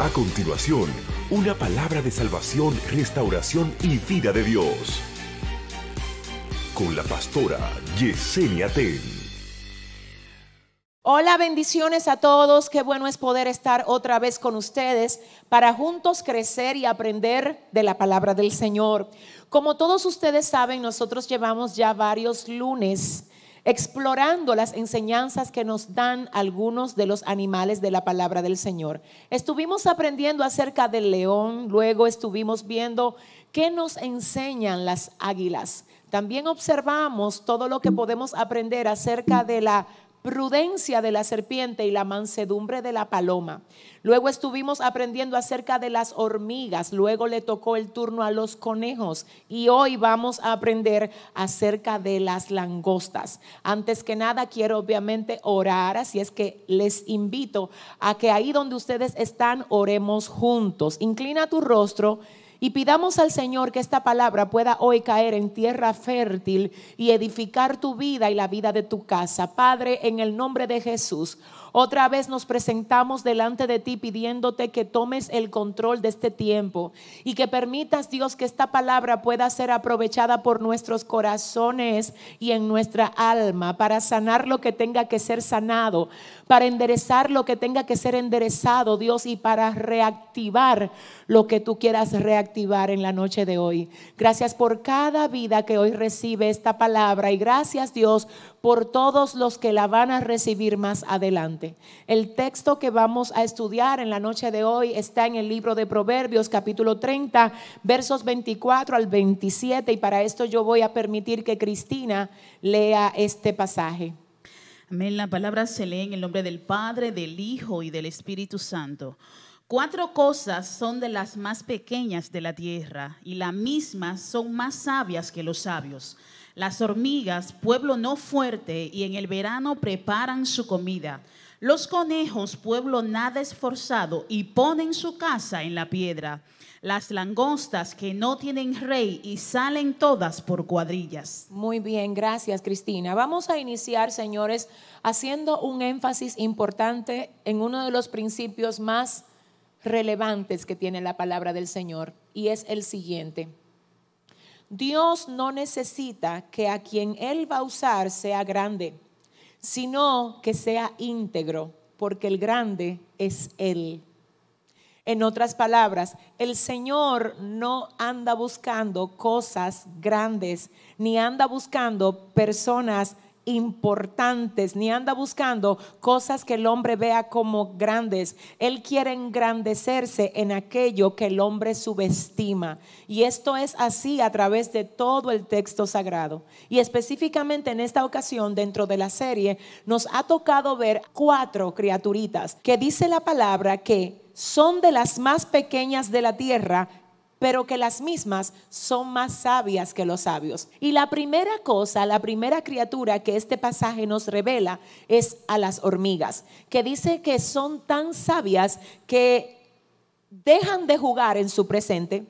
A continuación, una palabra de salvación, restauración y vida de Dios. Con la pastora Yesenia Ten. Hola, bendiciones a todos. Qué bueno es poder estar otra vez con ustedes para juntos crecer y aprender de la palabra del Señor. Como todos ustedes saben, nosotros llevamos ya varios lunes explorando las enseñanzas que nos dan algunos de los animales de la palabra del Señor. Estuvimos aprendiendo acerca del león, luego estuvimos viendo qué nos enseñan las águilas. También observamos todo lo que podemos aprender acerca de la prudencia de la serpiente y la mansedumbre de la paloma. Luego estuvimos aprendiendo acerca de las hormigas, luego le tocó el turno a los conejos y hoy vamos a aprender acerca de las langostas. Antes que nada quiero obviamente orar, así es que les invito a que ahí donde ustedes están oremos juntos. Inclina tu rostro y pidamos al Señor que esta palabra pueda hoy caer en tierra fértil y edificar tu vida y la vida de tu casa. Padre, en el nombre de Jesús. Otra vez nos presentamos delante de ti pidiéndote que tomes el control de este tiempo y que permitas, Dios, que esta palabra pueda ser aprovechada por nuestros corazones y en nuestra alma para sanar lo que tenga que ser sanado, para enderezar lo que tenga que ser enderezado, Dios, y para reactivar lo que tú quieras reactivar en la noche de hoy. Gracias por cada vida que hoy recibe esta palabra y gracias, Dios, por todos los que la van a recibir más adelante. El texto que vamos a estudiar en la noche de hoy está en el libro de Proverbios capítulo 30, versos 24 al 27 y para esto yo voy a permitir que Cristina lea este pasaje. Amén, la palabra se lee en el nombre del Padre, del Hijo y del Espíritu Santo. Cuatro cosas son de las más pequeñas de la tierra y las mismas son más sabias que los sabios. Las hormigas, pueblo no fuerte, y en el verano preparan su comida. Los conejos, pueblo nada esforzado, y ponen su casa en la piedra. Las langostas que no tienen rey y salen todas por cuadrillas. Muy bien, gracias Cristina. Vamos a iniciar, señores, haciendo un énfasis importante en uno de los principios más relevantes que tiene la palabra del Señor, y es el siguiente. Dios no necesita que a quien Él va a usar sea grande, sino que sea íntegro, porque el grande es Él. En otras palabras, el Señor no anda buscando cosas grandes, ni anda buscando personas grandes importantes, ni anda buscando cosas que el hombre vea como grandes. Él quiere engrandecerse en aquello que el hombre subestima. Y esto es así a través de todo el texto sagrado. Y específicamente en esta ocasión, dentro de la serie, nos ha tocado ver cuatro criaturitas que dice la palabra que son de las más pequeñas de la tierra pero que las mismas son más sabias que los sabios. Y la primera cosa, la primera criatura que este pasaje nos revela es a las hormigas, que dice que son tan sabias que dejan de jugar en su presente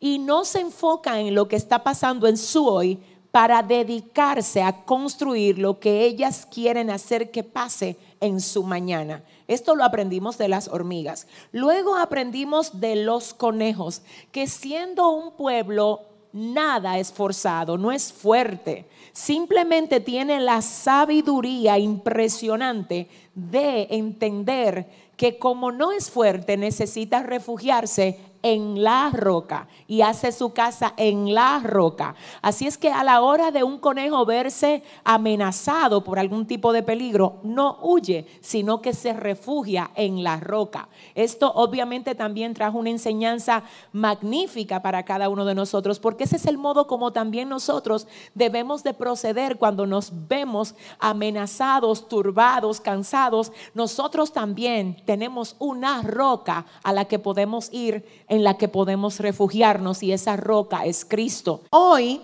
y no se enfocan en lo que está pasando en su hoy para dedicarse a construir lo que ellas quieren hacer que pase en su mañana. Esto lo aprendimos de las hormigas. Luego aprendimos de los conejos, que siendo un pueblo nada esforzado, no es fuerte, simplemente tiene la sabiduría impresionante de entender que como no es fuerte necesita refugiarse en la roca y hace su casa en la roca. Así es que a la hora de un conejo verse amenazado por algún tipo de peligro, no huye, sino que se refugia en la roca. Esto obviamente también trajo una enseñanza magnífica para cada uno de nosotros, porque ese es el modo como también nosotros debemos de proceder cuando nos vemos amenazados, turbados, cansados. Nosotros también tenemos una roca a la que podemos ir en la que podemos refugiarnos y esa roca es Cristo. Hoy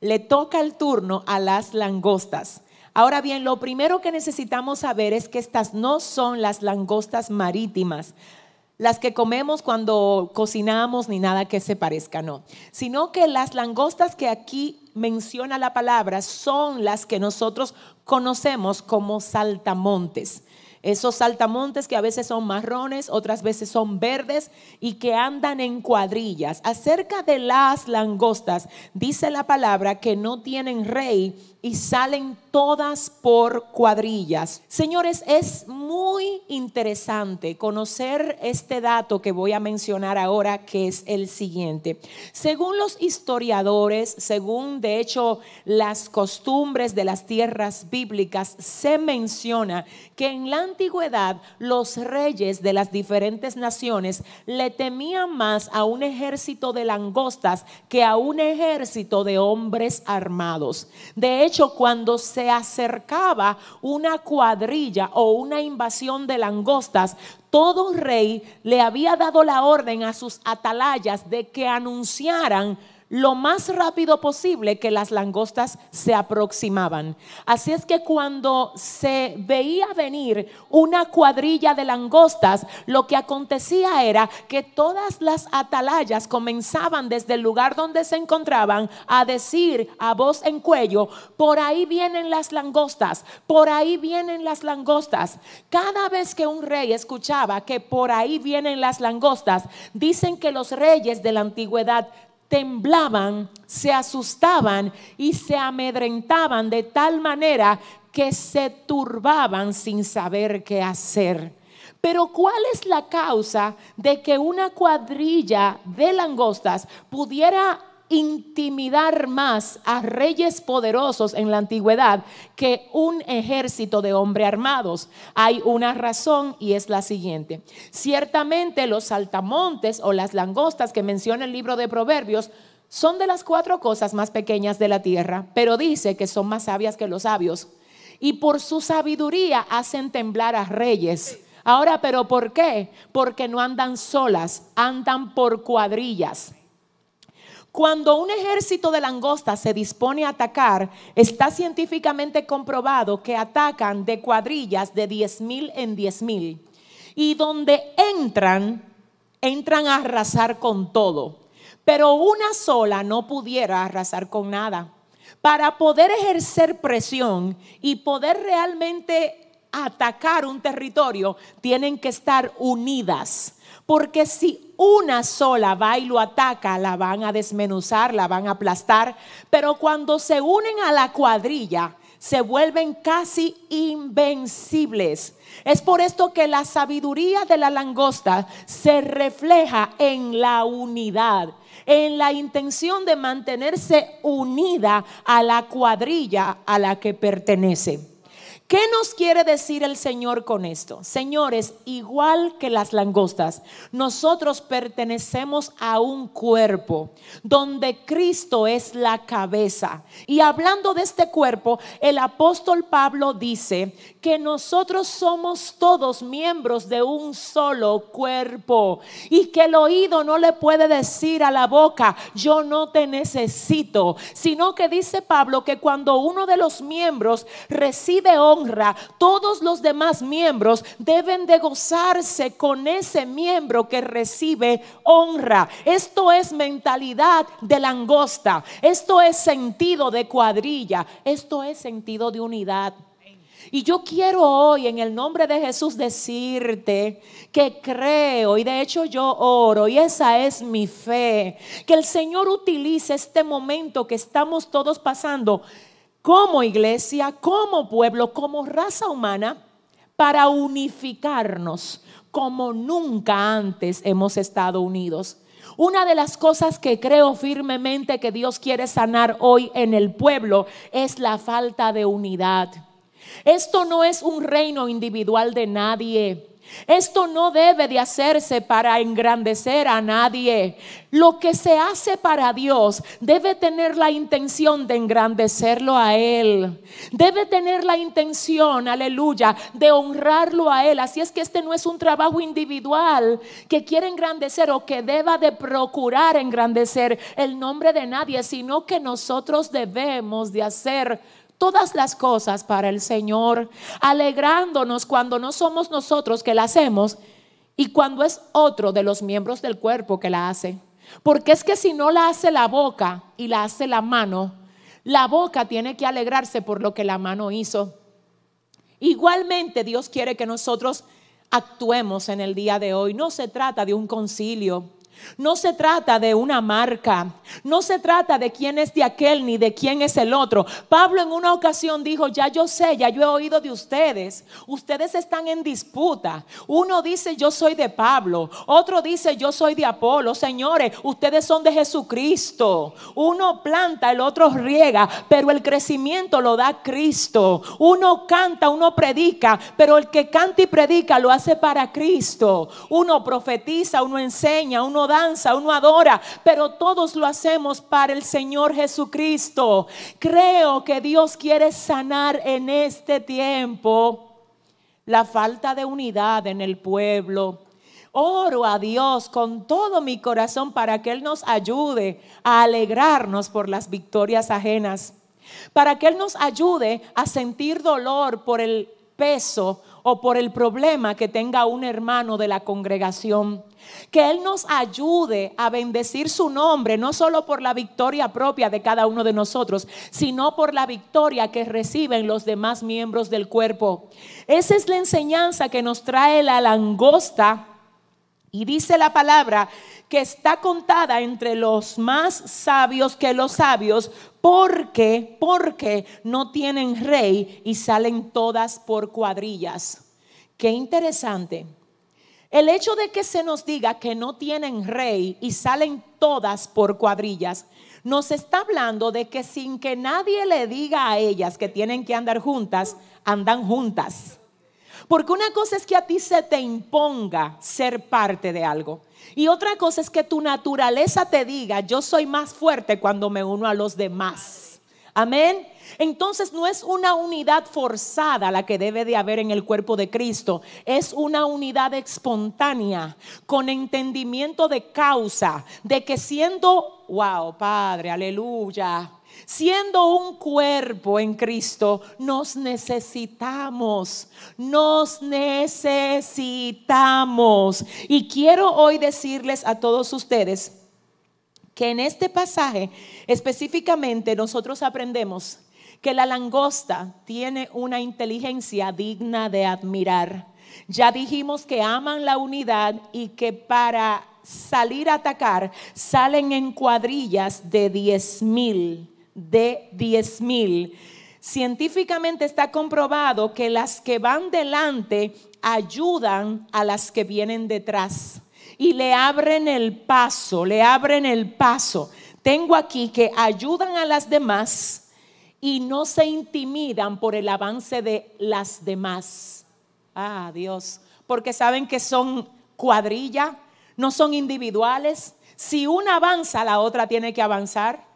le toca el turno a las langostas. Ahora bien, lo primero que necesitamos saber es que estas no son las langostas marítimas, las que comemos cuando cocinamos ni nada que se parezca, no, sino que las langostas que aquí menciona la palabra son las que nosotros conocemos como saltamontes. Esos saltamontes que a veces son marrones, otras veces son verdes y que andan en cuadrillas. Acerca de las langostas, dice la palabra que no tienen rey y salen todas por cuadrillas. Señores, es muy interesante conocer este dato que voy a mencionar ahora, que es el siguiente. Según los historiadores, según de hecho las costumbres de las tierras bíblicas, se menciona que en la antigüedad los reyes de las diferentes naciones le temían más a un ejército de langostas que a un ejército de hombres armados. De hecho, cuando se acercaba una cuadrilla o una invasión de langostas, todo rey le había dado la orden a sus atalayas de que anunciaran lo más rápido posible que las langostas se aproximaban. Así es que cuando se veía venir una cuadrilla de langostas, lo que acontecía era que todas las atalayas comenzaban desde el lugar donde se encontraban a decir a voz en cuello, por ahí vienen las langostas, por ahí vienen las langostas. Cada vez que un rey escuchaba que por ahí vienen las langostas, dicen que los reyes de la antigüedad temblaban, se asustaban y se amedrentaban de tal manera que se turbaban sin saber qué hacer. Pero ¿cuál es la causa de que una cuadrilla de langostas pudiera intimidar más a reyes poderosos en la antigüedad que un ejército de hombres armados. Hay una razón y es la siguiente. Ciertamente los saltamontes o las langostas que menciona el libro de Proverbios son de las cuatro cosas más pequeñas de la tierra, pero dice que son más sabias que los sabios. Y por su sabiduría hacen temblar a reyes. Ahora, pero ¿por qué? Porque no andan solas, andan por cuadrillas. Cuando un ejército de langostas se dispone a atacar, está científicamente comprobado que atacan de cuadrillas de 10.000 en 10.000. Y donde entran, entran a arrasar con todo. Pero una sola no pudiera arrasar con nada. Para poder ejercer presión y poder realmente atacar un territorio, tienen que estar unidas. Porque si una sola va y lo ataca, la van a desmenuzar, la van a aplastar. Pero cuando se unen a la cuadrilla, se vuelven casi invencibles. Es por esto que la sabiduría de la langosta se refleja en la unidad, en la intención de mantenerse unida a la cuadrilla a la que pertenece. ¿Qué nos quiere decir el Señor con esto? Señores, igual que las langostas, nosotros pertenecemos a un cuerpo donde Cristo es la cabeza. Y hablando de este cuerpo, el apóstol Pablo dice que nosotros somos todos miembros de un solo cuerpo y que el oído no le puede decir a la boca, yo no te necesito, sino que dice Pablo que cuando uno de los miembros recibe honra, todos los demás miembros deben de gozarse con ese miembro que recibe honra. Esto es mentalidad de langosta, esto es sentido de cuadrilla, esto es sentido de unidad. Y yo quiero hoy en el nombre de Jesús decirte que creo y de hecho yo oro y esa es mi fe, que el Señor utilice este momento que estamos todos pasando como iglesia, como pueblo, como raza humana, para unificarnos como nunca antes hemos estado unidos. Una de las cosas que creo firmemente que Dios quiere sanar hoy en el pueblo es la falta de unidad. Esto no es un reino individual de nadie. Esto no debe de hacerse para engrandecer a nadie. Lo que se hace para Dios debe tener la intención de engrandecerlo a Él. Debe tener la intención, aleluya, de honrarlo a Él. Así es que este no es un trabajo individual que quiere engrandecer o que deba de procurar engrandecer el nombre de nadie, sino que nosotros debemos de hacer todas las cosas para el Señor, alegrándonos cuando no somos nosotros que la hacemos y cuando es otro de los miembros del cuerpo que la hace. Porque es que si no la hace la boca y la hace la mano, la boca tiene que alegrarse por lo que la mano hizo. Igualmente Dios quiere que nosotros actuemos en el día de hoy. No se trata de un concilio no se trata de una marca, no se trata de quién es de aquel ni de quién es el otro. Pablo en una ocasión dijo, ya yo sé, ya yo he oído de ustedes, ustedes están en disputa. Uno dice, yo soy de Pablo, otro dice, yo soy de Apolo. Señores, ustedes son de Jesucristo. Uno planta, el otro riega, pero el crecimiento lo da Cristo. Uno canta, uno predica, pero el que canta y predica lo hace para Cristo. Uno profetiza, uno enseña, uno danza, uno adora, pero todos lo hacemos para el Señor Jesucristo. Creo que Dios quiere sanar en este tiempo la falta de unidad en el pueblo. Oro a Dios con todo mi corazón para que Él nos ayude a alegrarnos por las victorias ajenas, para que Él nos ayude a sentir dolor por el peso o por el problema que tenga un hermano de la congregación que Él nos ayude a bendecir su nombre, no solo por la victoria propia de cada uno de nosotros, sino por la victoria que reciben los demás miembros del cuerpo. Esa es la enseñanza que nos trae la langosta. Y dice la palabra que está contada entre los más sabios que los sabios, porque, porque no tienen rey y salen todas por cuadrillas. Qué interesante el hecho de que se nos diga que no tienen rey y salen todas por cuadrillas, nos está hablando de que sin que nadie le diga a ellas que tienen que andar juntas, andan juntas. Porque una cosa es que a ti se te imponga ser parte de algo. Y otra cosa es que tu naturaleza te diga, yo soy más fuerte cuando me uno a los demás. Amén. Entonces no es una unidad forzada la que debe de haber en el cuerpo de Cristo, es una unidad espontánea, con entendimiento de causa, de que siendo, wow, Padre, aleluya, siendo un cuerpo en Cristo, nos necesitamos, nos necesitamos. Y quiero hoy decirles a todos ustedes que en este pasaje específicamente nosotros aprendemos que la langosta tiene una inteligencia digna de admirar. Ya dijimos que aman la unidad y que para salir a atacar salen en cuadrillas de diez mil, de diez mil. Científicamente está comprobado que las que van delante ayudan a las que vienen detrás y le abren el paso, le abren el paso. Tengo aquí que ayudan a las demás y no se intimidan por el avance de las demás. Ah, Dios, porque saben que son cuadrilla, no son individuales. Si una avanza, la otra tiene que avanzar.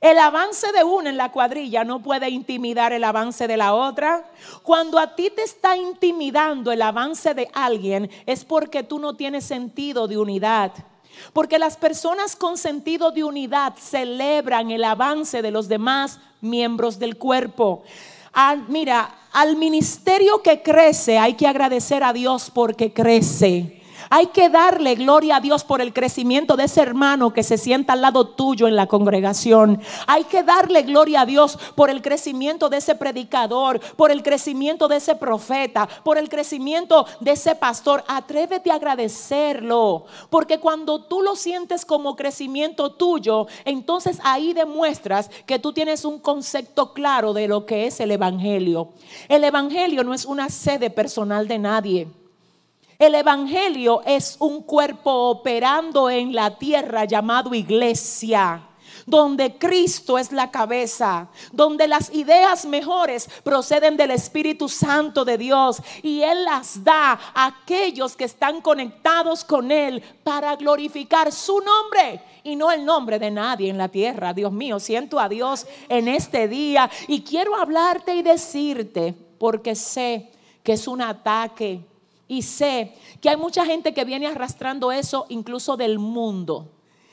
El avance de una en la cuadrilla no puede intimidar el avance de la otra. Cuando a ti te está intimidando el avance de alguien es porque tú no tienes sentido de unidad. Porque las personas con sentido de unidad celebran el avance de los demás miembros del cuerpo. mira, al ministerio que crece hay que agradecer a Dios porque crece. Hay que darle gloria a Dios por el crecimiento de ese hermano que se sienta al lado tuyo en la congregación. Hay que darle gloria a Dios por el crecimiento de ese predicador, por el crecimiento de ese profeta, por el crecimiento de ese pastor. Atrévete a agradecerlo, porque cuando tú lo sientes como crecimiento tuyo, entonces ahí demuestras que tú tienes un concepto claro de lo que es el Evangelio. El Evangelio no es una sede personal de nadie. El Evangelio es un cuerpo operando en la tierra llamado iglesia donde Cristo es la cabeza, donde las ideas mejores proceden del Espíritu Santo de Dios y Él las da a aquellos que están conectados con Él para glorificar su nombre y no el nombre de nadie en la tierra. Dios mío, siento a Dios en este día y quiero hablarte y decirte, porque sé que es un ataque y sé que hay mucha gente que viene arrastrando eso incluso del mundo,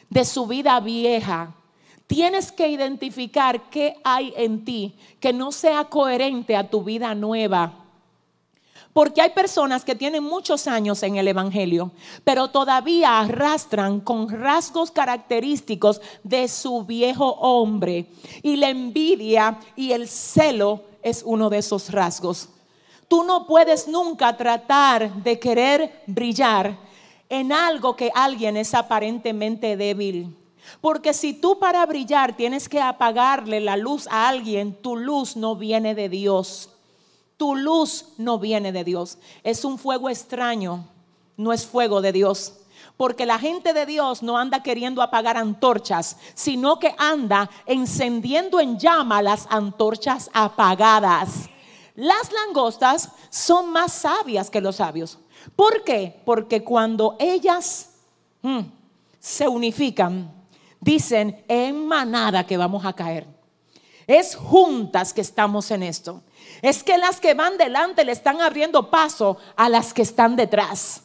de su vida vieja. Tienes que identificar qué hay en ti que no sea coherente a tu vida nueva. Porque hay personas que tienen muchos años en el Evangelio, pero todavía arrastran con rasgos característicos de su viejo hombre. Y la envidia y el celo es uno de esos rasgos. Tú no puedes nunca tratar de querer brillar en algo que alguien es aparentemente débil. Porque si tú para brillar tienes que apagarle la luz a alguien, tu luz no viene de Dios. Tu luz no viene de Dios. Es un fuego extraño, no es fuego de Dios. Porque la gente de Dios no anda queriendo apagar antorchas, sino que anda encendiendo en llama las antorchas apagadas. Las langostas son más sabias que los sabios. ¿Por qué? Porque cuando ellas hmm, se unifican, dicen en manada que vamos a caer. Es juntas que estamos en esto. Es que las que van delante le están abriendo paso a las que están detrás.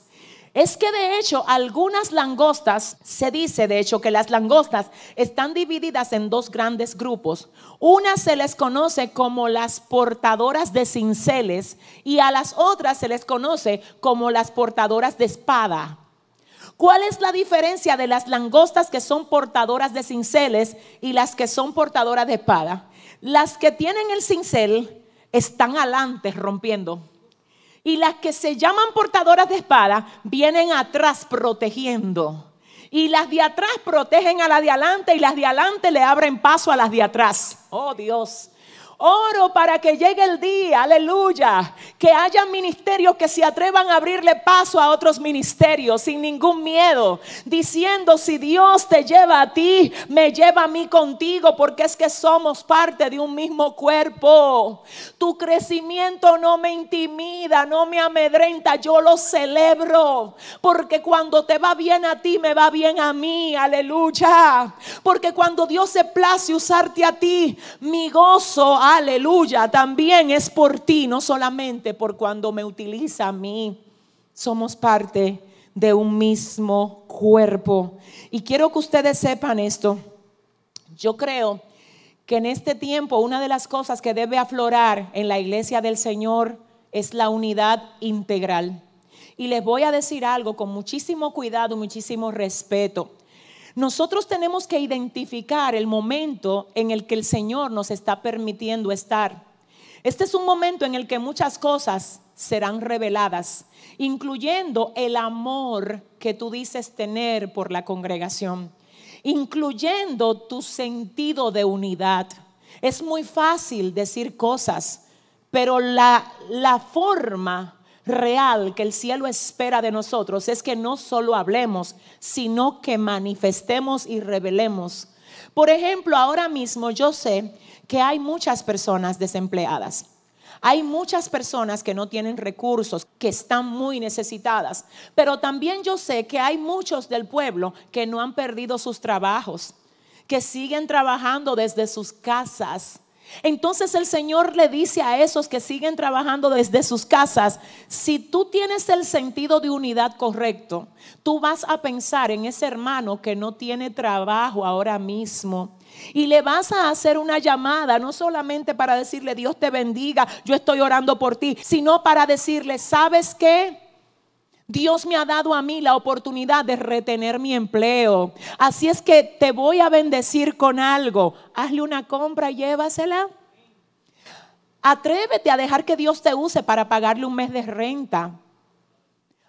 Es que de hecho algunas langostas, se dice de hecho que las langostas están divididas en dos grandes grupos. Una se les conoce como las portadoras de cinceles y a las otras se les conoce como las portadoras de espada. ¿Cuál es la diferencia de las langostas que son portadoras de cinceles y las que son portadoras de espada? Las que tienen el cincel están adelante rompiendo y las que se llaman portadoras de espada vienen atrás protegiendo. Y las de atrás protegen a las de adelante y las de adelante le abren paso a las de atrás. Oh Dios. Oro para que llegue el día, aleluya, que haya ministerios que se atrevan a abrirle paso a otros ministerios sin ningún miedo, diciendo, si Dios te lleva a ti, me lleva a mí contigo, porque es que somos parte de un mismo cuerpo. Tu crecimiento no me intimida, no me amedrenta, yo lo celebro, porque cuando te va bien a ti, me va bien a mí, aleluya. Porque cuando Dios se place usarte a ti, mi gozo aleluya, también es por ti, no solamente por cuando me utiliza a mí. Somos parte de un mismo cuerpo. Y quiero que ustedes sepan esto. Yo creo que en este tiempo una de las cosas que debe aflorar en la iglesia del Señor es la unidad integral. Y les voy a decir algo con muchísimo cuidado, muchísimo respeto. Nosotros tenemos que identificar el momento en el que el Señor nos está permitiendo estar. Este es un momento en el que muchas cosas serán reveladas, incluyendo el amor que tú dices tener por la congregación, incluyendo tu sentido de unidad. Es muy fácil decir cosas, pero la, la forma real que el cielo espera de nosotros es que no solo hablemos, sino que manifestemos y revelemos. Por ejemplo, ahora mismo yo sé que hay muchas personas desempleadas. Hay muchas personas que no tienen recursos, que están muy necesitadas, pero también yo sé que hay muchos del pueblo que no han perdido sus trabajos, que siguen trabajando desde sus casas entonces el Señor le dice a esos que siguen trabajando desde sus casas, si tú tienes el sentido de unidad correcto, tú vas a pensar en ese hermano que no tiene trabajo ahora mismo. Y le vas a hacer una llamada, no solamente para decirle Dios te bendiga, yo estoy orando por ti, sino para decirle, ¿sabes qué? Dios me ha dado a mí la oportunidad de retener mi empleo. Así es que te voy a bendecir con algo. Hazle una compra, y llévasela. Atrévete a dejar que Dios te use para pagarle un mes de renta.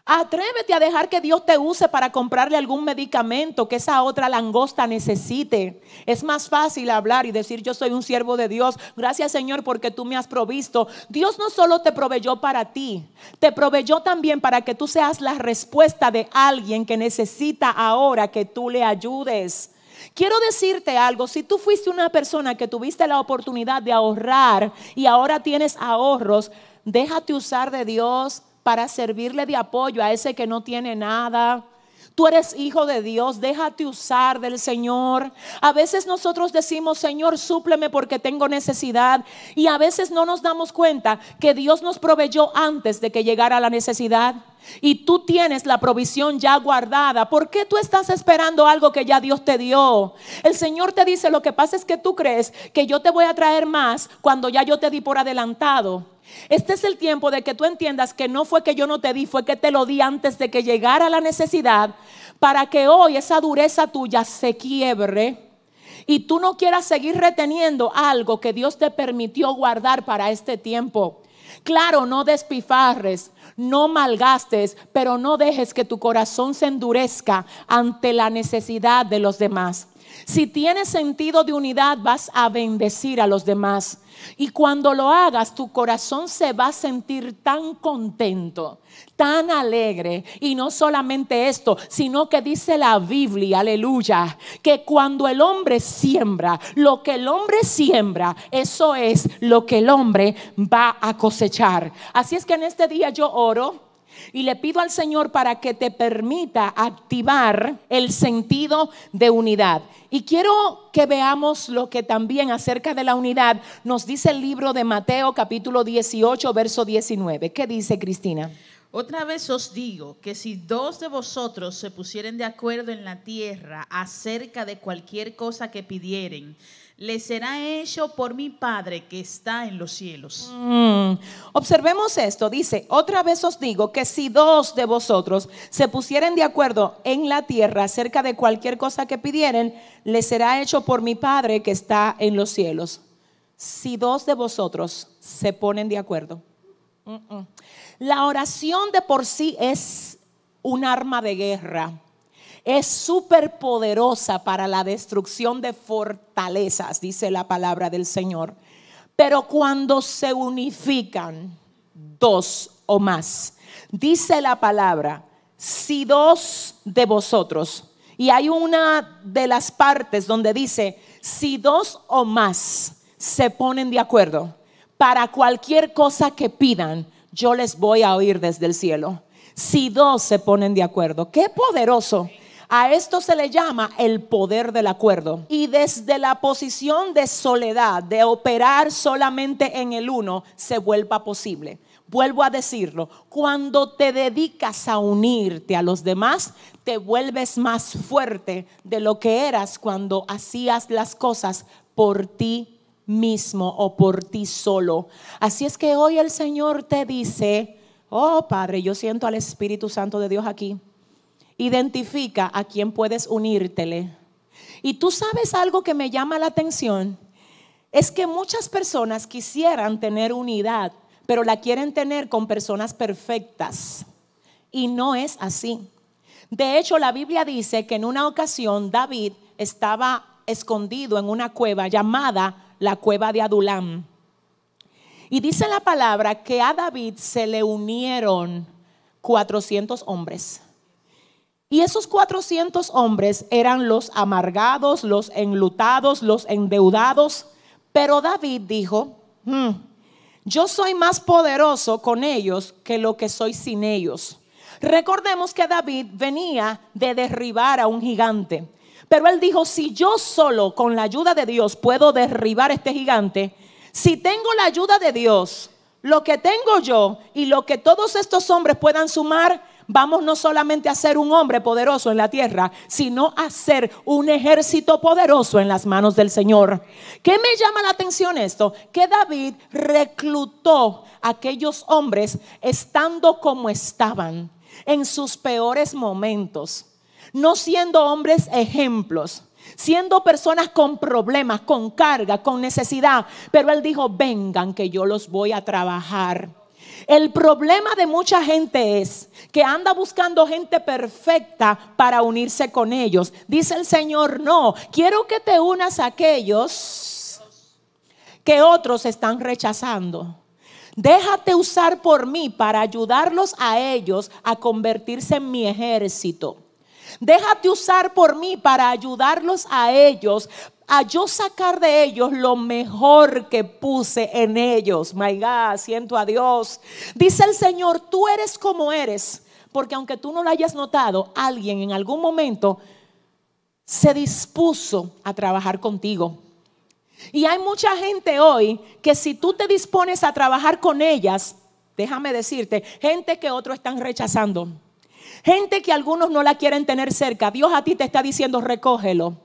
Atrévete a dejar que Dios te use para comprarle algún medicamento que esa otra langosta necesite. Es más fácil hablar y decir yo soy un siervo de Dios. Gracias Señor porque tú me has provisto. Dios no solo te proveyó para ti, te proveyó también para que tú seas la respuesta de alguien que necesita ahora que tú le ayudes. Quiero decirte algo, si tú fuiste una persona que tuviste la oportunidad de ahorrar y ahora tienes ahorros, déjate usar de Dios para servirle de apoyo a ese que no tiene nada. Tú eres hijo de Dios, déjate usar del Señor. A veces nosotros decimos, Señor, súpleme porque tengo necesidad. Y a veces no nos damos cuenta que Dios nos proveyó antes de que llegara la necesidad y tú tienes la provisión ya guardada, ¿por qué tú estás esperando algo que ya Dios te dio? El Señor te dice, lo que pasa es que tú crees que yo te voy a traer más cuando ya yo te di por adelantado. Este es el tiempo de que tú entiendas que no fue que yo no te di, fue que te lo di antes de que llegara la necesidad, para que hoy esa dureza tuya se quiebre y tú no quieras seguir reteniendo algo que Dios te permitió guardar para este tiempo. Claro, no despifarres, no malgastes, pero no dejes que tu corazón se endurezca ante la necesidad de los demás. Si tienes sentido de unidad, vas a bendecir a los demás. Y cuando lo hagas, tu corazón se va a sentir tan contento, tan alegre. Y no solamente esto, sino que dice la Biblia, aleluya, que cuando el hombre siembra, lo que el hombre siembra, eso es lo que el hombre va a cosechar. Así es que en este día yo oro y le pido al Señor para que te permita activar el sentido de unidad. Y quiero que veamos lo que también acerca de la unidad nos dice el libro de Mateo capítulo 18, verso 19. ¿Qué dice Cristina? Otra vez os digo que si dos de vosotros se pusieren de acuerdo en la tierra acerca de cualquier cosa que pidieren, le será hecho por mi Padre que está en los cielos. Mm. Observemos esto, dice, otra vez os digo que si dos de vosotros se pusieren de acuerdo en la tierra acerca de cualquier cosa que pidieren, le será hecho por mi Padre que está en los cielos. Si dos de vosotros se ponen de acuerdo. Mm, mm. La oración de por sí es un arma de guerra es súper poderosa para la destrucción de fortalezas, dice la palabra del Señor. Pero cuando se unifican dos o más, dice la palabra, si dos de vosotros, y hay una de las partes donde dice, si dos o más se ponen de acuerdo para cualquier cosa que pidan, yo les voy a oír desde el cielo. Si dos se ponen de acuerdo, qué poderoso a esto se le llama el poder del acuerdo. Y desde la posición de soledad, de operar solamente en el uno, se vuelva posible. Vuelvo a decirlo, cuando te dedicas a unirte a los demás, te vuelves más fuerte de lo que eras cuando hacías las cosas por ti mismo o por ti solo. Así es que hoy el Señor te dice, oh Padre, yo siento al Espíritu Santo de Dios aquí. Identifica a quién puedes unírtele. Y tú sabes algo que me llama la atención, es que muchas personas quisieran tener unidad, pero la quieren tener con personas perfectas. Y no es así. De hecho, la Biblia dice que en una ocasión David estaba escondido en una cueva llamada la cueva de Adulam. Y dice la palabra que a David se le unieron 400 hombres. Y esos 400 hombres eran los amargados, los enlutados, los endeudados. Pero David dijo, hmm, yo soy más poderoso con ellos que lo que soy sin ellos. Recordemos que David venía de derribar a un gigante. Pero él dijo, si yo solo con la ayuda de Dios puedo derribar a este gigante, si tengo la ayuda de Dios, lo que tengo yo y lo que todos estos hombres puedan sumar, vamos no solamente a ser un hombre poderoso en la tierra, sino a ser un ejército poderoso en las manos del Señor. ¿Qué me llama la atención esto? Que David reclutó a aquellos hombres estando como estaban, en sus peores momentos, no siendo hombres ejemplos siendo personas con problemas, con carga, con necesidad. Pero él dijo, vengan que yo los voy a trabajar. El problema de mucha gente es que anda buscando gente perfecta para unirse con ellos. Dice el Señor, no, quiero que te unas a aquellos que otros están rechazando. Déjate usar por mí para ayudarlos a ellos a convertirse en mi ejército. Déjate usar por mí para ayudarlos a ellos a yo sacar de ellos lo mejor que puse en ellos. My God, siento a Dios. Dice el Señor, tú eres como eres, porque aunque tú no lo hayas notado, alguien en algún momento se dispuso a trabajar contigo. Y hay mucha gente hoy que si tú te dispones a trabajar con ellas, déjame decirte, gente que otros están rechazando, gente que algunos no la quieren tener cerca, Dios a ti te está diciendo, recógelo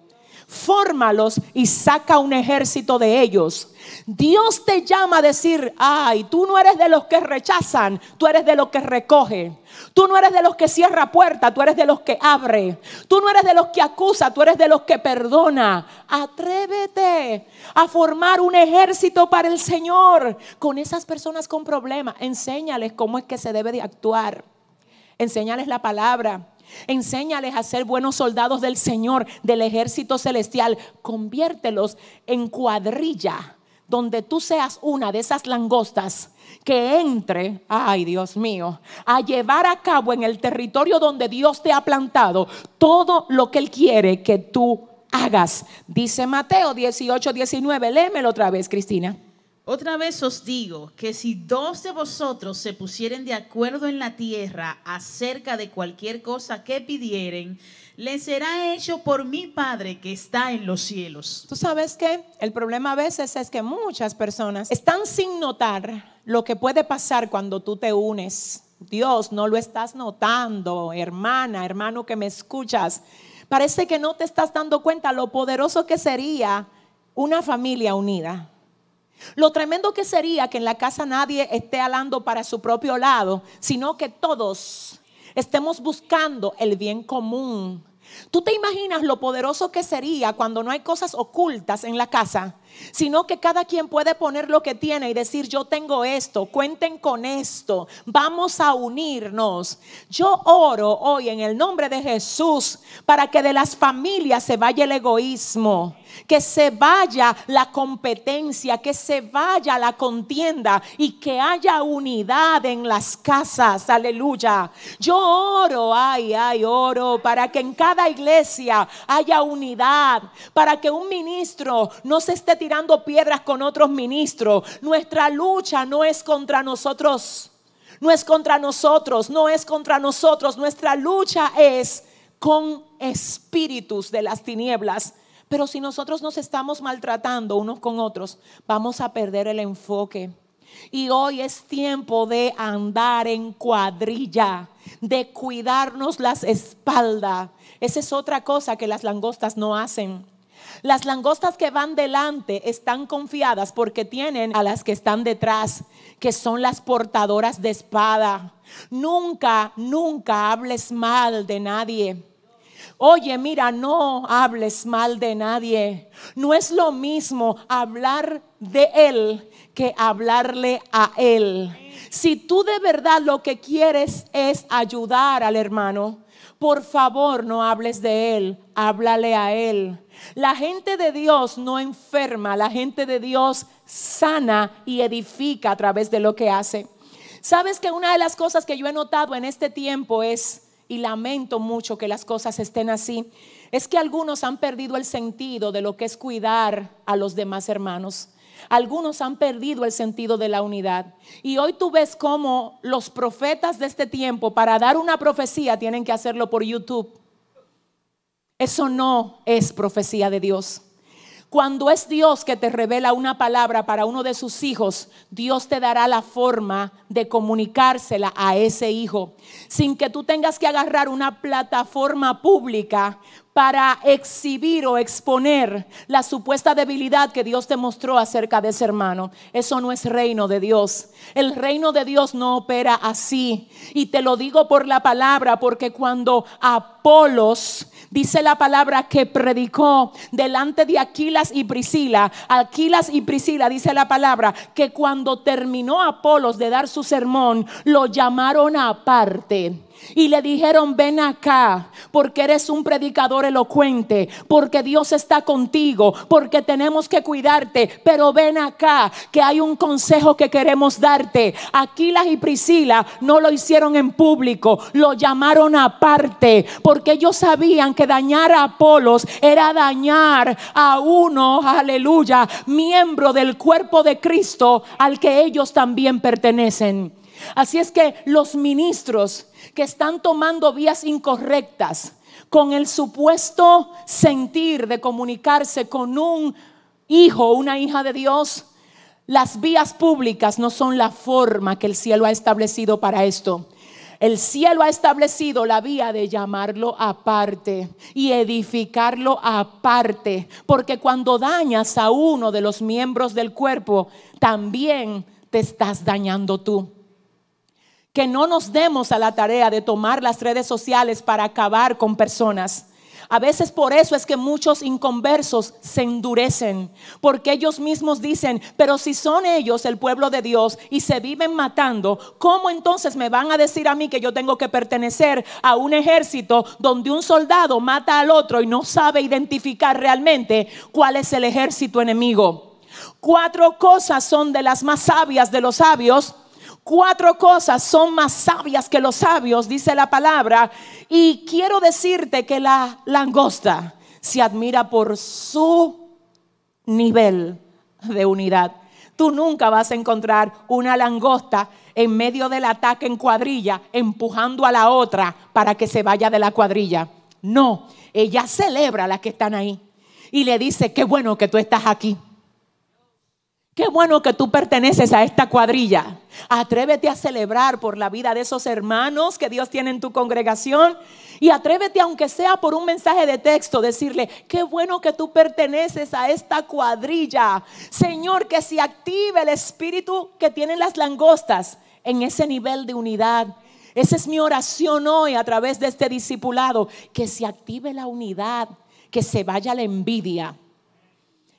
fórmalos y saca un ejército de ellos. Dios te llama a decir, ay, tú no eres de los que rechazan, tú eres de los que recoge. Tú no eres de los que cierra puerta, tú eres de los que abre. Tú no eres de los que acusa, tú eres de los que perdona. Atrévete a formar un ejército para el Señor con esas personas con problemas. Enséñales cómo es que se debe de actuar. Enséñales la palabra. Enséñales a ser buenos soldados del Señor, del ejército celestial. Conviértelos en cuadrilla, donde tú seas una de esas langostas que entre, ay Dios mío, a llevar a cabo en el territorio donde Dios te ha plantado todo lo que Él quiere que tú hagas. Dice Mateo 18, 19. Léemelo otra vez, Cristina. Otra vez os digo que si dos de vosotros se pusieren de acuerdo en la tierra acerca de cualquier cosa que pidieren, le será hecho por mi Padre que está en los cielos. Tú sabes que el problema a veces es que muchas personas están sin notar lo que puede pasar cuando tú te unes. Dios, no lo estás notando, hermana, hermano que me escuchas. Parece que no te estás dando cuenta lo poderoso que sería una familia unida. Lo tremendo que sería que en la casa nadie esté hablando para su propio lado, sino que todos estemos buscando el bien común. ¿Tú te imaginas lo poderoso que sería cuando no hay cosas ocultas en la casa? sino que cada quien puede poner lo que tiene y decir, yo tengo esto, cuenten con esto, vamos a unirnos. Yo oro hoy en el nombre de Jesús para que de las familias se vaya el egoísmo, que se vaya la competencia, que se vaya la contienda y que haya unidad en las casas, aleluya. Yo oro, ay, ay, oro para que en cada iglesia haya unidad, para que un ministro no se esté tirando piedras con otros ministros. Nuestra lucha no es contra nosotros. No es contra nosotros, no es contra nosotros. Nuestra lucha es con espíritus de las tinieblas. Pero si nosotros nos estamos maltratando unos con otros, vamos a perder el enfoque. Y hoy es tiempo de andar en cuadrilla, de cuidarnos las espaldas. Esa es otra cosa que las langostas no hacen. Las langostas que van delante están confiadas porque tienen a las que están detrás, que son las portadoras de espada. Nunca, nunca hables mal de nadie. Oye, mira, no hables mal de nadie. No es lo mismo hablar de él que hablarle a él. Si tú de verdad lo que quieres es ayudar al hermano, por favor no hables de él, háblale a él. La gente de Dios no enferma, la gente de Dios sana y edifica a través de lo que hace. Sabes que una de las cosas que yo he notado en este tiempo es, y lamento mucho que las cosas estén así, es que algunos han perdido el sentido de lo que es cuidar a los demás hermanos. Algunos han perdido el sentido de la unidad. Y hoy tú ves cómo los profetas de este tiempo, para dar una profecía, tienen que hacerlo por YouTube. Eso no es profecía de Dios. Cuando es Dios que te revela una palabra para uno de sus hijos, Dios te dará la forma de comunicársela a ese hijo, sin que tú tengas que agarrar una plataforma pública para exhibir o exponer la supuesta debilidad que Dios te mostró acerca de ese hermano. Eso no es reino de Dios. El reino de Dios no opera así. Y te lo digo por la palabra, porque cuando Apolos dice la palabra que predicó delante de Aquilas y Priscila, Aquilas y Priscila dice la palabra que cuando terminó Apolos de dar su sermón, lo llamaron aparte y le dijeron, ven acá, porque eres un predicador elocuente, porque Dios está contigo, porque tenemos que cuidarte, pero ven acá, que hay un consejo que queremos darte. Aquilas y Priscila no lo hicieron en público, lo llamaron aparte, porque ellos sabían que dañar a Apolos era dañar a uno, aleluya, miembro del cuerpo de Cristo al que ellos también pertenecen. Así es que los ministros que están tomando vías incorrectas con el supuesto sentir de comunicarse con un hijo o una hija de Dios, las vías públicas no son la forma que el cielo ha establecido para esto. El cielo ha establecido la vía de llamarlo aparte y edificarlo aparte, porque cuando dañas a uno de los miembros del cuerpo, también te estás dañando tú que no nos demos a la tarea de tomar las redes sociales para acabar con personas. A veces por eso es que muchos inconversos se endurecen, porque ellos mismos dicen, pero si son ellos el pueblo de Dios y se viven matando, ¿cómo entonces me van a decir a mí que yo tengo que pertenecer a un ejército donde un soldado mata al otro y no sabe identificar realmente cuál es el ejército enemigo? Cuatro cosas son de las más sabias de los sabios Cuatro cosas son más sabias que los sabios, dice la palabra. Y quiero decirte que la langosta se admira por su nivel de unidad. Tú nunca vas a encontrar una langosta en medio del ataque en cuadrilla, empujando a la otra para que se vaya de la cuadrilla. No, ella celebra a las que están ahí y le dice, qué bueno que tú estás aquí. Qué bueno que tú perteneces a esta cuadrilla. Atrévete a celebrar por la vida de esos hermanos que Dios tiene en tu congregación. Y atrévete, aunque sea por un mensaje de texto, decirle, qué bueno que tú perteneces a esta cuadrilla. Señor, que se active el espíritu que tienen las langostas en ese nivel de unidad. Esa es mi oración hoy a través de este discipulado. Que se active la unidad, que se vaya la envidia,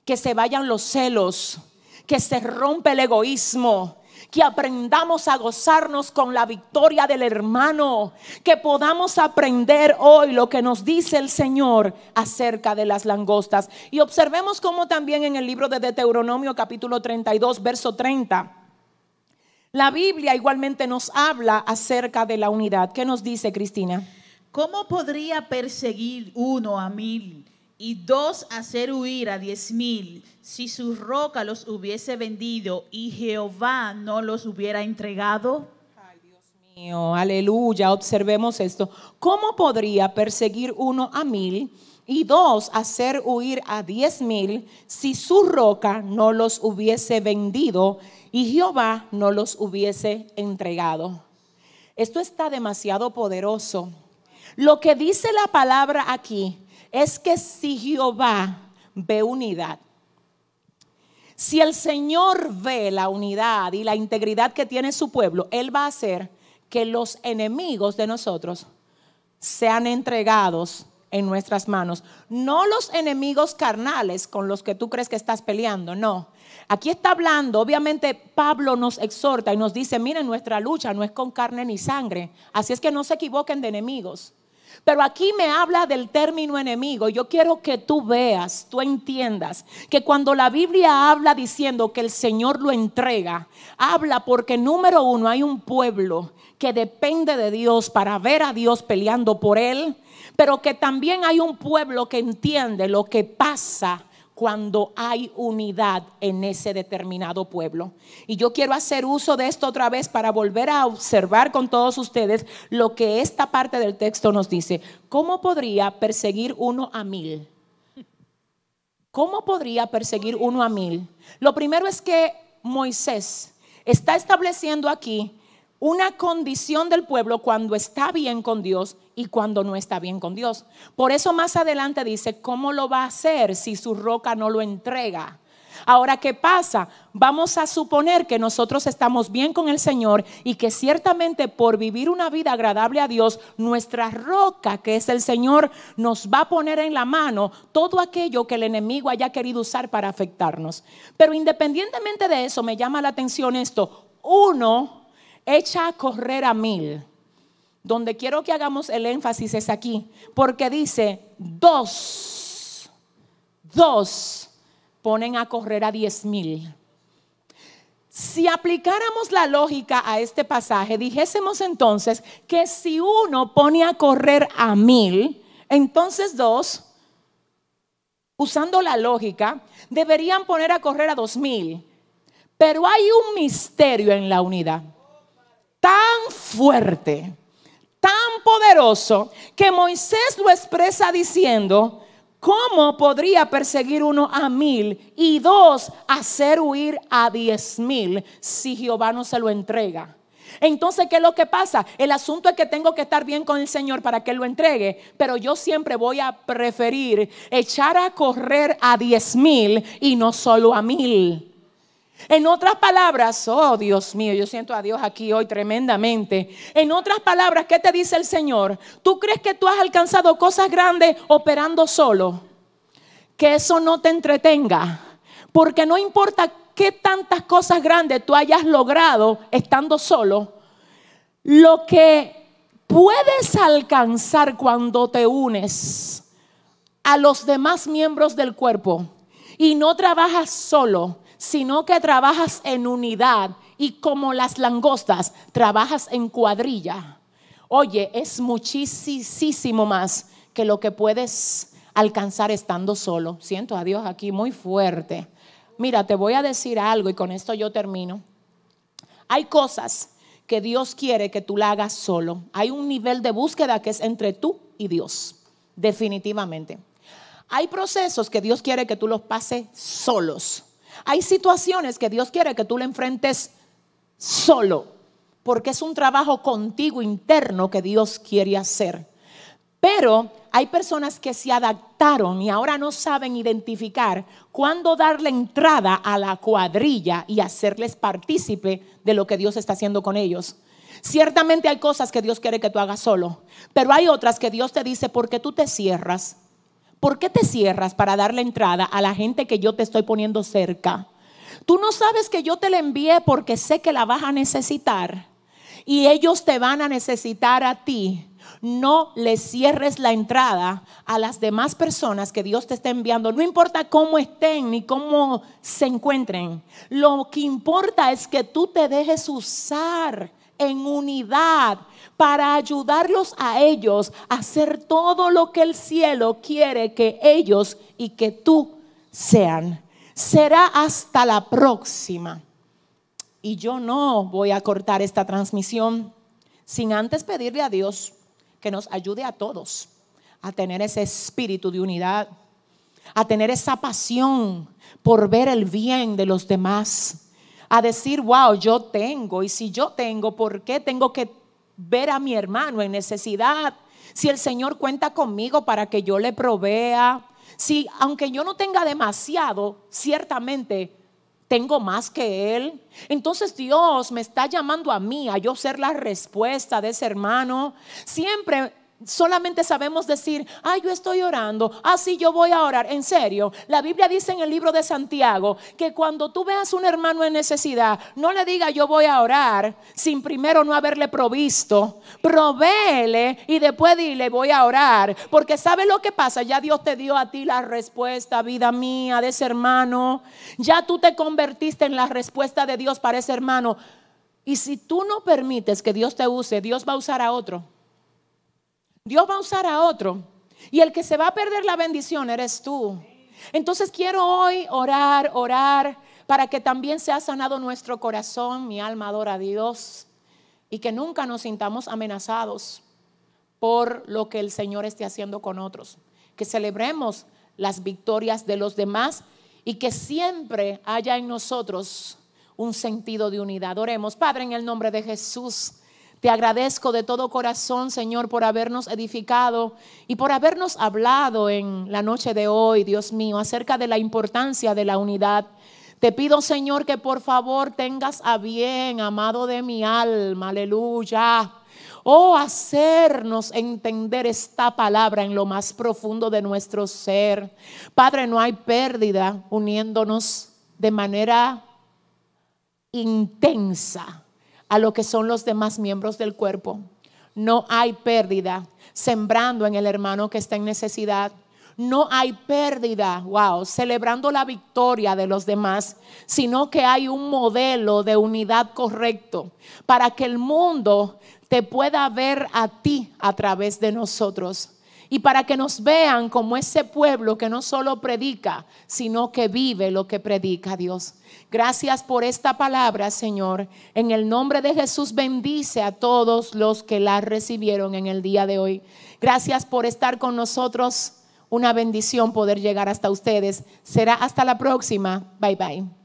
que se vayan los celos que se rompe el egoísmo, que aprendamos a gozarnos con la victoria del hermano, que podamos aprender hoy lo que nos dice el Señor acerca de las langostas. Y observemos cómo también en el libro de Deuteronomio capítulo 32, verso 30. La Biblia igualmente nos habla acerca de la unidad. ¿Qué nos dice Cristina? ¿Cómo podría perseguir uno a mil y dos hacer huir a diez mil, si su roca los hubiese vendido y Jehová no los hubiera entregado? Ay, Dios mío, aleluya, observemos esto. ¿Cómo podría perseguir uno a mil y dos hacer huir a diez mil si su roca no los hubiese vendido y Jehová no los hubiese entregado? Esto está demasiado poderoso. Lo que dice la palabra aquí es que si Jehová ve unidad, si el Señor ve la unidad y la integridad que tiene su pueblo, Él va a hacer que los enemigos de nosotros sean entregados en nuestras manos. No los enemigos carnales con los que tú crees que estás peleando, no. Aquí está hablando, obviamente Pablo nos exhorta y nos dice, miren, nuestra lucha no es con carne ni sangre, así es que no se equivoquen de enemigos. Pero aquí me habla del término enemigo. Yo quiero que tú veas, tú entiendas, que cuando la Biblia habla diciendo que el Señor lo entrega, habla porque número uno hay un pueblo que depende de Dios para ver a Dios peleando por él, pero que también hay un pueblo que entiende lo que pasa cuando hay unidad en ese determinado pueblo. Y yo quiero hacer uso de esto otra vez para volver a observar con todos ustedes lo que esta parte del texto nos dice. ¿Cómo podría perseguir uno a mil? ¿Cómo podría perseguir uno a mil? Lo primero es que Moisés está estableciendo aquí una condición del pueblo cuando está bien con Dios y cuando no está bien con Dios. Por eso más adelante dice, ¿cómo lo va a hacer si su roca no lo entrega? Ahora, ¿qué pasa? Vamos a suponer que nosotros estamos bien con el Señor y que ciertamente por vivir una vida agradable a Dios, nuestra roca, que es el Señor, nos va a poner en la mano todo aquello que el enemigo haya querido usar para afectarnos. Pero independientemente de eso, me llama la atención esto. Uno echa a correr a mil donde quiero que hagamos el énfasis es aquí, porque dice, dos, dos ponen a correr a diez mil. Si aplicáramos la lógica a este pasaje, dijésemos entonces que si uno pone a correr a mil, entonces dos, usando la lógica, deberían poner a correr a dos mil. Pero hay un misterio en la unidad tan fuerte tan poderoso que Moisés lo expresa diciendo, ¿cómo podría perseguir uno a mil y dos hacer huir a diez mil si Jehová no se lo entrega? Entonces, ¿qué es lo que pasa? El asunto es que tengo que estar bien con el Señor para que lo entregue, pero yo siempre voy a preferir echar a correr a diez mil y no solo a mil. En otras palabras, oh Dios mío, yo siento a Dios aquí hoy tremendamente. En otras palabras, ¿qué te dice el Señor? ¿Tú crees que tú has alcanzado cosas grandes operando solo? Que eso no te entretenga, porque no importa qué tantas cosas grandes tú hayas logrado estando solo, lo que puedes alcanzar cuando te unes a los demás miembros del cuerpo y no trabajas solo, sino que trabajas en unidad y como las langostas, trabajas en cuadrilla. Oye, es muchísimo más que lo que puedes alcanzar estando solo. Siento a Dios aquí muy fuerte. Mira, te voy a decir algo y con esto yo termino. Hay cosas que Dios quiere que tú la hagas solo. Hay un nivel de búsqueda que es entre tú y Dios, definitivamente. Hay procesos que Dios quiere que tú los pases solos. Hay situaciones que Dios quiere que tú le enfrentes solo, porque es un trabajo contigo interno que Dios quiere hacer. Pero hay personas que se adaptaron y ahora no saben identificar cuándo darle entrada a la cuadrilla y hacerles partícipe de lo que Dios está haciendo con ellos. Ciertamente hay cosas que Dios quiere que tú hagas solo, pero hay otras que Dios te dice porque tú te cierras, ¿Por qué te cierras para dar la entrada a la gente que yo te estoy poniendo cerca? Tú no sabes que yo te la envié porque sé que la vas a necesitar y ellos te van a necesitar a ti. No le cierres la entrada a las demás personas que Dios te está enviando. No importa cómo estén ni cómo se encuentren. Lo que importa es que tú te dejes usar en unidad para ayudarlos a ellos a hacer todo lo que el cielo quiere que ellos y que tú sean. Será hasta la próxima. Y yo no voy a cortar esta transmisión sin antes pedirle a Dios que nos ayude a todos a tener ese espíritu de unidad, a tener esa pasión por ver el bien de los demás a decir, wow, yo tengo, y si yo tengo, ¿por qué tengo que ver a mi hermano en necesidad? Si el Señor cuenta conmigo para que yo le provea, si aunque yo no tenga demasiado, ciertamente tengo más que Él. Entonces Dios me está llamando a mí, a yo ser la respuesta de ese hermano. Siempre solamente sabemos decir, ay, yo estoy orando, así ah, yo voy a orar. En serio, la Biblia dice en el libro de Santiago que cuando tú veas un hermano en necesidad, no le diga yo voy a orar sin primero no haberle provisto. Provéele y después dile voy a orar, porque sabe lo que pasa, ya Dios te dio a ti la respuesta, vida mía, de ese hermano. Ya tú te convertiste en la respuesta de Dios para ese hermano. Y si tú no permites que Dios te use, Dios va a usar a otro. Dios va a usar a otro. Y el que se va a perder la bendición eres tú. Entonces quiero hoy orar, orar, para que también sea sanado nuestro corazón, mi alma adora a Dios, y que nunca nos sintamos amenazados por lo que el Señor esté haciendo con otros. Que celebremos las victorias de los demás y que siempre haya en nosotros un sentido de unidad. Oremos, Padre, en el nombre de Jesús. Te agradezco de todo corazón, Señor, por habernos edificado y por habernos hablado en la noche de hoy, Dios mío, acerca de la importancia de la unidad. Te pido, Señor, que por favor tengas a bien, amado de mi alma, aleluya. Oh, hacernos entender esta palabra en lo más profundo de nuestro ser. Padre, no hay pérdida uniéndonos de manera intensa a lo que son los demás miembros del cuerpo. No hay pérdida sembrando en el hermano que está en necesidad. No hay pérdida, wow, celebrando la victoria de los demás, sino que hay un modelo de unidad correcto para que el mundo te pueda ver a ti a través de nosotros y para que nos vean como ese pueblo que no solo predica, sino que vive lo que predica Dios. Gracias por esta palabra, Señor. En el nombre de Jesús bendice a todos los que la recibieron en el día de hoy. Gracias por estar con nosotros. Una bendición poder llegar hasta ustedes. Será hasta la próxima. Bye bye.